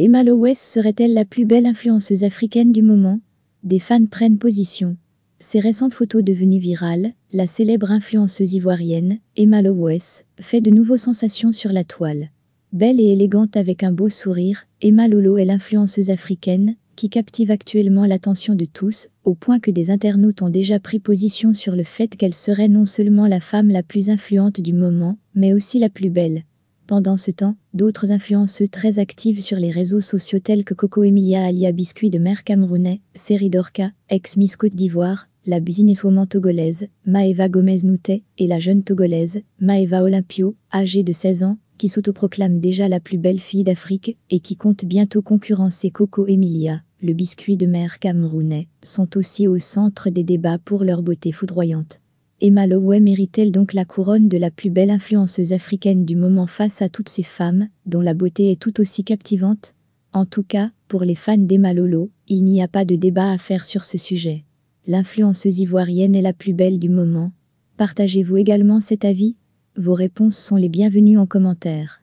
Emma Lowes serait-elle la plus belle influenceuse africaine du moment Des fans prennent position. Ses récentes photos devenues virales, la célèbre influenceuse ivoirienne, Emma Lowes, fait de nouveaux sensations sur la toile. Belle et élégante avec un beau sourire, Emma Lolo est l'influenceuse africaine qui captive actuellement l'attention de tous, au point que des internautes ont déjà pris position sur le fait qu'elle serait non seulement la femme la plus influente du moment, mais aussi la plus belle. Pendant ce temps, d'autres influenceuses très actives sur les réseaux sociaux tels que Coco Emilia Alia Biscuit de mer camerounais, Série Dorca, ex-Miss Côte d'Ivoire, la businesswoman togolaise, Maeva Gomez-Noutet, et la jeune togolaise, Maeva Olympio, âgée de 16 ans, qui s'autoproclame déjà la plus belle fille d'Afrique et qui compte bientôt concurrencer Coco Emilia, le biscuit de mer camerounais, sont aussi au centre des débats pour leur beauté foudroyante. Emma mérite-t-elle donc la couronne de la plus belle influenceuse africaine du moment face à toutes ces femmes, dont la beauté est tout aussi captivante. En tout cas, pour les fans d'Emma Lolo, il n'y a pas de débat à faire sur ce sujet. L'influenceuse ivoirienne est la plus belle du moment. Partagez-vous également cet avis Vos réponses sont les bienvenues en commentaire.